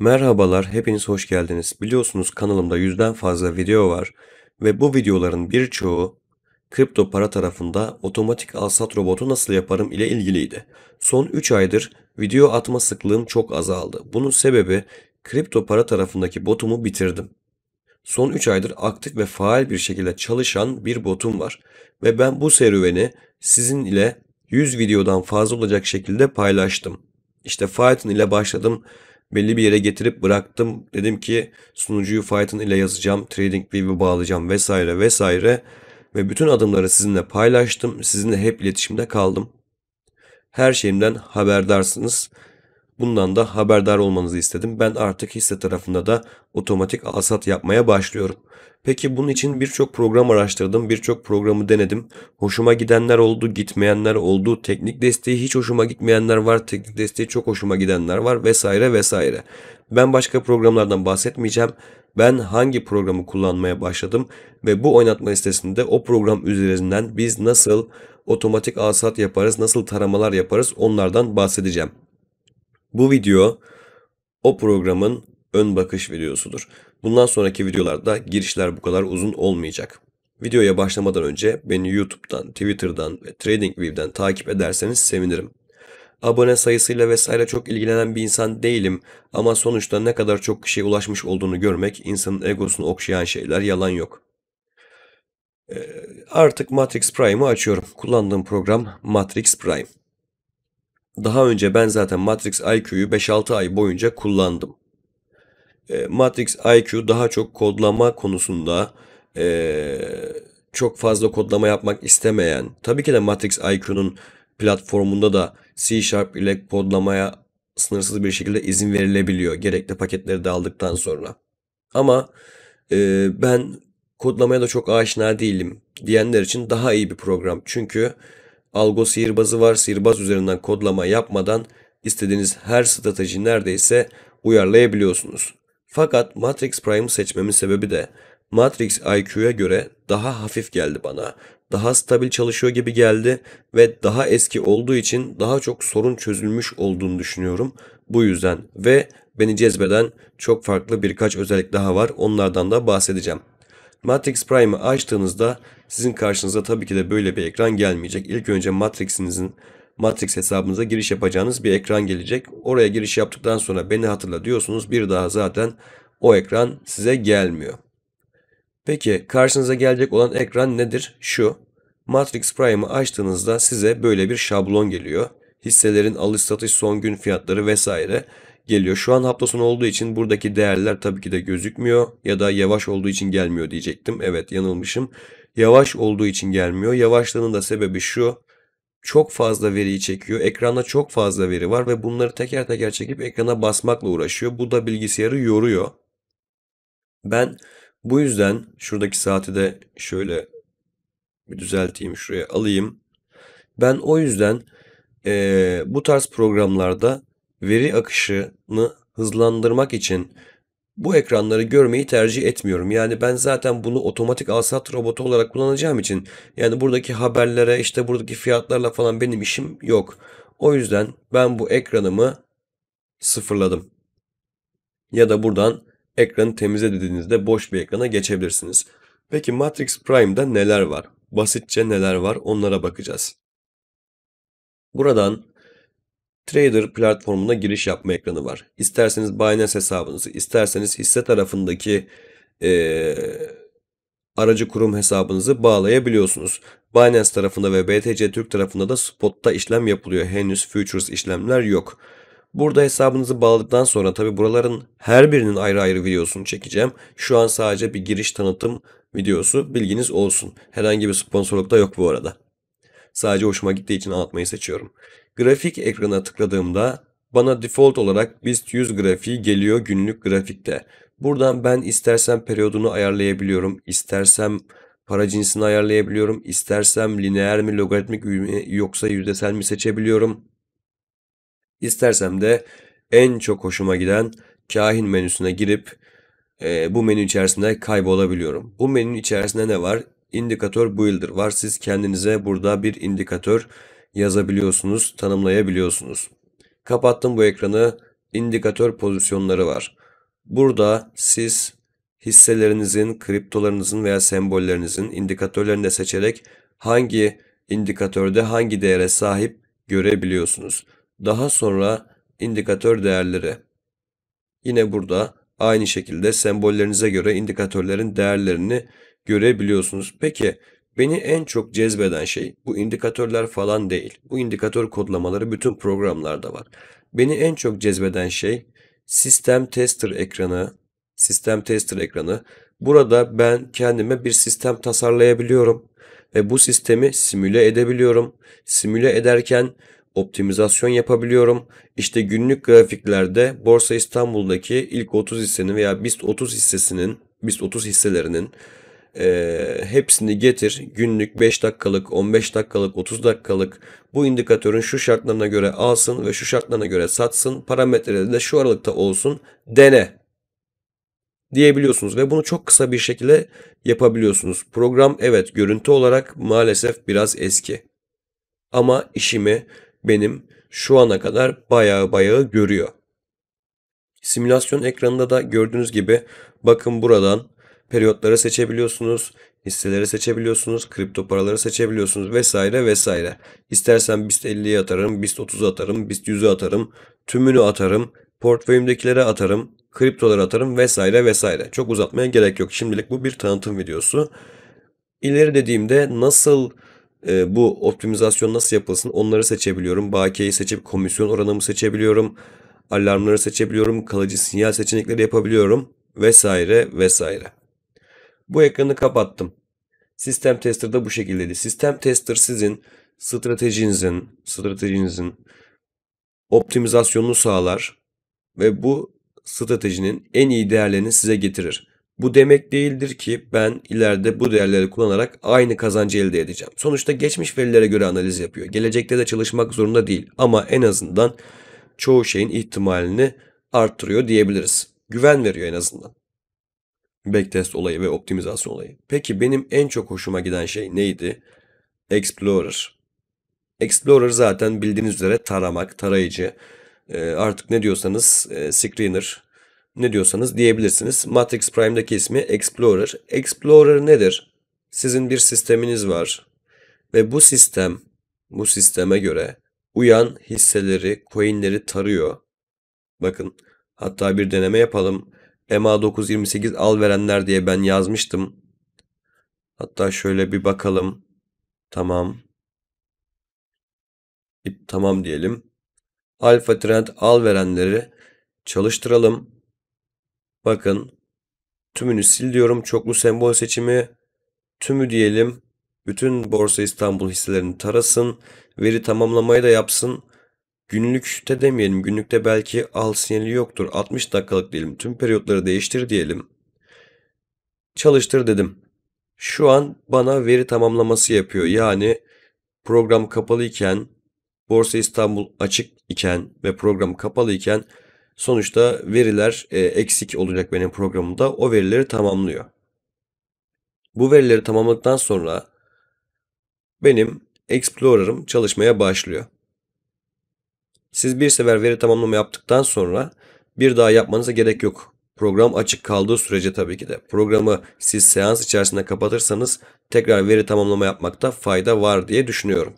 Merhabalar, hepiniz hoş geldiniz. Biliyorsunuz kanalımda yüzden fazla video var ve bu videoların birçoğu kripto para tarafında otomatik alsat robotu nasıl yaparım ile ilgiliydi. Son 3 aydır video atma sıklığım çok azaldı. Bunun sebebi kripto para tarafındaki botumu bitirdim. Son 3 aydır aktif ve faal bir şekilde çalışan bir botum var ve ben bu serüveni sizin ile 100 videodan fazla olacak şekilde paylaştım. İşte Python ile başladım belli bir yere getirip bıraktım. Dedim ki sunucuyu Python ile yazacağım, TradingView'u bağlayacağım vesaire vesaire. Ve bütün adımları sizinle paylaştım. Sizinle hep iletişimde kaldım. Her şeyimden haberdarsınız. Bundan da haberdar olmanızı istedim. Ben artık hisse tarafında da otomatik alsat yapmaya başlıyorum. Peki bunun için birçok program araştırdım, birçok programı denedim. Hoşuma gidenler oldu, gitmeyenler oldu. Teknik desteği hiç hoşuma gitmeyenler var, teknik desteği çok hoşuma gidenler var vesaire vesaire. Ben başka programlardan bahsetmeyeceğim. Ben hangi programı kullanmaya başladım ve bu oynatma listesinde o program üzerinden biz nasıl otomatik alsat yaparız, nasıl taramalar yaparız onlardan bahsedeceğim. Bu video o programın ön bakış videosudur. Bundan sonraki videolarda girişler bu kadar uzun olmayacak. Videoya başlamadan önce beni YouTube'dan, Twitter'dan ve TradingView'den takip ederseniz sevinirim. Abone sayısıyla vesaire çok ilgilenen bir insan değilim ama sonuçta ne kadar çok kişiye ulaşmış olduğunu görmek insanın egosunu okşayan şeyler yalan yok. Ee, artık Matrix Prime'ı açıyorum. Kullandığım program Matrix Prime. Daha önce ben zaten Matrix IQ'yu 5-6 ay boyunca kullandım. E, Matrix IQ daha çok kodlama konusunda e, çok fazla kodlama yapmak istemeyen, tabii ki de Matrix IQ'nun platformunda da C Sharp ile kodlamaya sınırsız bir şekilde izin verilebiliyor. Gerekli paketleri de aldıktan sonra. Ama e, ben kodlamaya da çok aşina değilim diyenler için daha iyi bir program. Çünkü Algo sihirbazı var. Sihirbaz üzerinden kodlama yapmadan istediğiniz her strateji neredeyse uyarlayabiliyorsunuz. Fakat Matrix Prime'ı seçmemin sebebi de Matrix IQ'ya göre daha hafif geldi bana. Daha stabil çalışıyor gibi geldi ve daha eski olduğu için daha çok sorun çözülmüş olduğunu düşünüyorum. Bu yüzden ve beni cezbeden çok farklı birkaç özellik daha var. Onlardan da bahsedeceğim. Matrix Prime'ı açtığınızda sizin karşınıza tabii ki de böyle bir ekran gelmeyecek. İlk önce Matrix'inizin Matrix hesabınıza giriş yapacağınız bir ekran gelecek. Oraya giriş yaptıktan sonra beni hatırla diyorsunuz. Bir daha zaten o ekran size gelmiyor. Peki karşınıza gelecek olan ekran nedir? Şu. Matrix Prime'ı açtığınızda size böyle bir şablon geliyor. Hisselerin alış satış son gün fiyatları vesaire geliyor. Şu an hafta olduğu için buradaki değerler tabii ki de gözükmüyor ya da yavaş olduğu için gelmiyor diyecektim. Evet yanılmışım. Yavaş olduğu için gelmiyor. Yavaşlığının da sebebi şu. Çok fazla veriyi çekiyor. Ekranda çok fazla veri var ve bunları teker teker çekip ekrana basmakla uğraşıyor. Bu da bilgisayarı yoruyor. Ben bu yüzden şuradaki saati de şöyle bir düzelteyim şuraya alayım. Ben o yüzden e, bu tarz programlarda veri akışını hızlandırmak için bu ekranları görmeyi tercih etmiyorum. Yani ben zaten bunu otomatik alsat robotu olarak kullanacağım için yani buradaki haberlere işte buradaki fiyatlarla falan benim işim yok. O yüzden ben bu ekranımı sıfırladım. Ya da buradan ekranı temizlediğinizde boş bir ekrana geçebilirsiniz. Peki Matrix Prime'da neler var? Basitçe neler var onlara bakacağız. Buradan Trader platformuna giriş yapma ekranı var. İsterseniz Binance hesabınızı, isterseniz hisse tarafındaki e, aracı kurum hesabınızı bağlayabiliyorsunuz. Binance tarafında ve BTC Türk tarafında da spotta işlem yapılıyor. Henüz futures işlemler yok. Burada hesabınızı bağladıktan sonra tabi buraların her birinin ayrı ayrı videosunu çekeceğim. Şu an sadece bir giriş tanıtım videosu bilginiz olsun. Herhangi bir sponsorluk da yok bu arada. Sadece hoşuma gittiği için anlatmayı seçiyorum. Grafik ekrana tıkladığımda bana default olarak BIST 100 grafiği geliyor günlük grafikte. Buradan ben istersen periyodunu ayarlayabiliyorum, istersem para cinsini ayarlayabiliyorum, istersem lineer mi, logaritmik mi yoksa yüzdesel mi seçebiliyorum. İstersem de en çok hoşuma giden kahin menüsüne girip e, bu menü içerisinde kaybolabiliyorum. Bu menünün içerisinde ne var? indikatör bu builder var. Siz kendinize burada bir indikatör yazabiliyorsunuz, tanımlayabiliyorsunuz. Kapattım bu ekranı. İndikatör pozisyonları var. Burada siz hisselerinizin, kriptolarınızın veya sembollerinizin indikatörlerini de seçerek hangi indikatörde hangi değere sahip görebiliyorsunuz. Daha sonra indikatör değerleri. Yine burada aynı şekilde sembollerinize göre indikatörlerin değerlerini görebiliyorsunuz. Peki beni en çok cezbeden şey bu indikatörler falan değil. Bu indikatör kodlamaları bütün programlarda var. Beni en çok cezbeden şey sistem tester ekranı. Sistem tester ekranı. Burada ben kendime bir sistem tasarlayabiliyorum ve bu sistemi simüle edebiliyorum. Simüle ederken optimizasyon yapabiliyorum. İşte günlük grafiklerde Borsa İstanbul'daki ilk 30 hissenin veya BIST 30 hissesinin BIST 30 hisselerinin e, hepsini getir. Günlük 5 dakikalık, 15 dakikalık, 30 dakikalık bu indikatörün şu şartlarına göre alsın ve şu şartlarına göre satsın. Parametreleri de şu aralıkta olsun. Dene diyebiliyorsunuz ve bunu çok kısa bir şekilde yapabiliyorsunuz. Program evet görüntü olarak maalesef biraz eski. Ama işimi benim şu ana kadar bayağı bayağı görüyor. Simülasyon ekranında da gördüğünüz gibi bakın buradan periyotları seçebiliyorsunuz, hisseleri seçebiliyorsunuz, kripto paraları seçebiliyorsunuz vesaire vesaire. İstersen BIST 50'ye atarım, BIST 30'u atarım, BIST 100'ü atarım, tümünü atarım, portföyümdekilere atarım, kripto'ları atarım vesaire vesaire. Çok uzatmaya gerek yok. Şimdilik bu bir tanıtım videosu. İleri dediğimde nasıl e, bu optimizasyon nasıl yapılsın onları seçebiliyorum. Bakiyeyi seçip komisyon oranımı seçebiliyorum. Alarmları seçebiliyorum. Kalıcı sinyal seçenekleri yapabiliyorum. Vesaire vesaire. Bu ekranı kapattım. Sistem tester de bu şekildeydi. Sistem tester sizin stratejinizin, stratejinizin optimizasyonunu sağlar ve bu stratejinin en iyi değerlerini size getirir. Bu demek değildir ki ben ileride bu değerleri kullanarak aynı kazancı elde edeceğim. Sonuçta geçmiş verilere göre analiz yapıyor. Gelecekte de çalışmak zorunda değil ama en azından çoğu şeyin ihtimalini arttırıyor diyebiliriz. Güven veriyor en azından. Backtest olayı ve optimizasyon olayı. Peki benim en çok hoşuma giden şey neydi? Explorer. Explorer zaten bildiğiniz üzere taramak, tarayıcı. E, artık ne diyorsanız e, screener, ne diyorsanız diyebilirsiniz. Matrix Prime'deki ismi Explorer. Explorer nedir? Sizin bir sisteminiz var ve bu sistem bu sisteme göre uyan hisseleri, coinleri tarıyor. Bakın hatta bir deneme yapalım. MA928 al verenler diye ben yazmıştım. Hatta şöyle bir bakalım. Tamam. Bir, tamam diyelim. Alfa Trend al verenleri çalıştıralım. Bakın tümünü sil diyorum. Çoklu sembol seçimi tümü diyelim. Bütün Borsa İstanbul hisselerini tarasın. Veri tamamlamayı da yapsın. Günlükte demeyelim. Günlükte belki al sinyali yoktur. 60 dakikalık diyelim. Tüm periyotları değiştir diyelim. Çalıştır dedim. Şu an bana veri tamamlaması yapıyor. Yani program kapalı iken Borsa İstanbul açık iken ve program kapalı iken sonuçta veriler e, eksik olacak benim programımda. O verileri tamamlıyor. Bu verileri tamamladıktan sonra benim Explorer'ım çalışmaya başlıyor. Siz bir sefer veri tamamlama yaptıktan sonra bir daha yapmanıza gerek yok. Program açık kaldığı sürece tabii ki de. Programı siz seans içerisinde kapatırsanız tekrar veri tamamlama yapmakta fayda var diye düşünüyorum.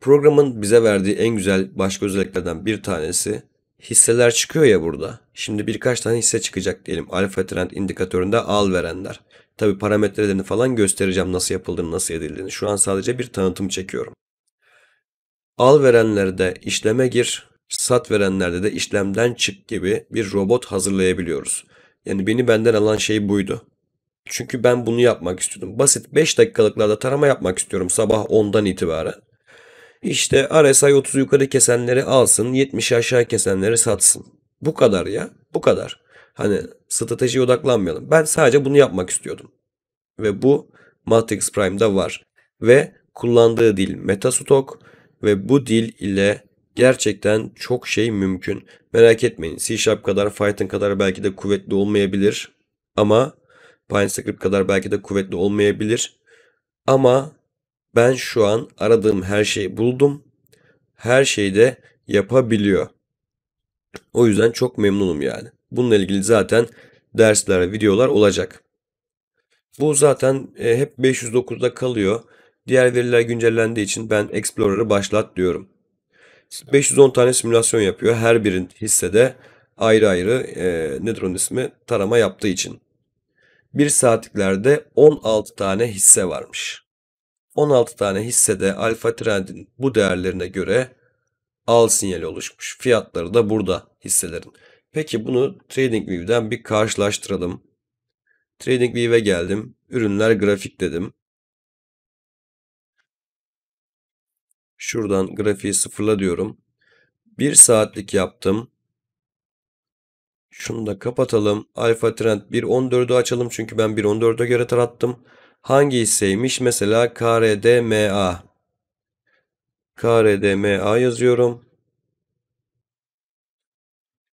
Programın bize verdiği en güzel başka özelliklerden bir tanesi hisseler çıkıyor ya burada. Şimdi birkaç tane hisse çıkacak diyelim. Alfa trend indikatöründe al verenler. Tabi parametrelerini falan göstereceğim nasıl yapıldığını, nasıl edildiğini. Şu an sadece bir tanıtım çekiyorum. Al verenlerde işleme gir, sat verenlerde de işlemden çık gibi bir robot hazırlayabiliyoruz. Yani beni benden alan şey buydu. Çünkü ben bunu yapmak istiyordum. Basit 5 dakikalıklarda tarama yapmak istiyorum sabah 10'dan itibaren. İşte RSI 30 yukarı kesenleri alsın, 70 aşağı kesenleri satsın. Bu kadar ya, bu kadar. Hani stratejiye odaklanmayalım. Ben sadece bunu yapmak istiyordum. Ve bu Matrix Prime'da var. Ve kullandığı dil MetaStock, ve bu dil ile gerçekten çok şey mümkün. Merak etmeyin C Sharp kadar Python kadar belki de kuvvetli olmayabilir ama PineScript kadar belki de kuvvetli olmayabilir. Ama ben şu an aradığım her şeyi buldum. Her şeyi de yapabiliyor. O yüzden çok memnunum yani. Bununla ilgili zaten dersler, videolar olacak. Bu zaten e, hep 509'da kalıyor. Diğer veriler güncellendiği için ben Explorer'ı başlat diyorum. 510 tane simülasyon yapıyor. Her birin hissede ayrı ayrı e, nedir onun ismi tarama yaptığı için. 1 saatliklerde 16 tane hisse varmış. 16 tane hissede alfa trendin bu değerlerine göre al sinyali oluşmuş. Fiyatları da burada hisselerin. Peki bunu TradingView'den bir karşılaştıralım. TradingView'e geldim. Ürünler grafik dedim. Şuradan grafiği sıfırla diyorum. 1 saatlik yaptım. Şunu da kapatalım. Alfa Trend 1.14'ü açalım çünkü ben 1.14'e göre tarattım. Hangi hisseymiş? Mesela KRDMA. KRDMA yazıyorum.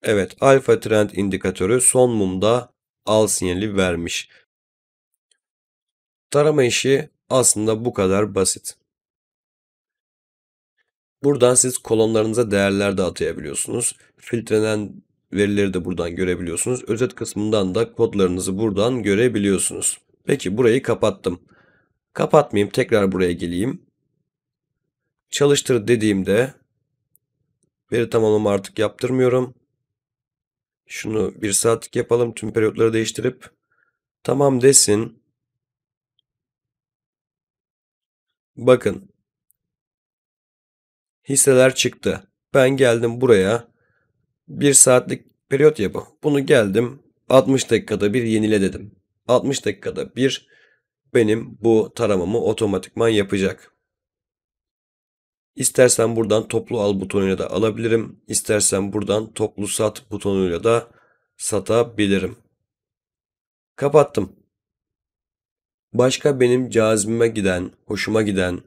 Evet, alfa trend indikatörü son mumda al sinyali vermiş. Tarama işi aslında bu kadar basit. Buradan siz kolonlarınıza değerler de atayabiliyorsunuz. Filtrelenen verileri de buradan görebiliyorsunuz. Özet kısmından da kodlarınızı buradan görebiliyorsunuz. Peki burayı kapattım. Kapatmayayım tekrar buraya geleyim. Çalıştır dediğimde veri tamamlama artık yaptırmıyorum. Şunu bir saatlik yapalım tüm periyotları değiştirip. Tamam desin. Bakın Hisseler çıktı. Ben geldim buraya. Bir saatlik periyot ya bu. Bunu geldim 60 dakikada bir yenile dedim. 60 dakikada bir benim bu taramamı otomatikman yapacak. İstersen buradan toplu al butonuyla da alabilirim. İstersen buradan toplu sat butonuyla da satabilirim. Kapattım. Başka benim cazibime giden, hoşuma giden,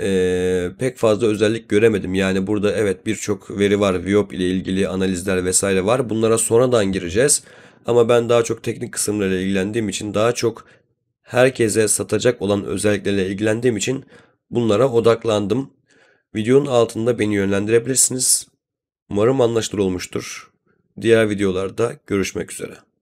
e, pek fazla özellik göremedim. Yani burada evet birçok veri var. Viop ile ilgili analizler vesaire var. Bunlara sonradan gireceğiz. Ama ben daha çok teknik kısımlarıyla ilgilendiğim için daha çok herkese satacak olan özelliklerle ilgilendiğim için bunlara odaklandım. Videonun altında beni yönlendirebilirsiniz. Umarım anlaşılır olmuştur. Diğer videolarda görüşmek üzere.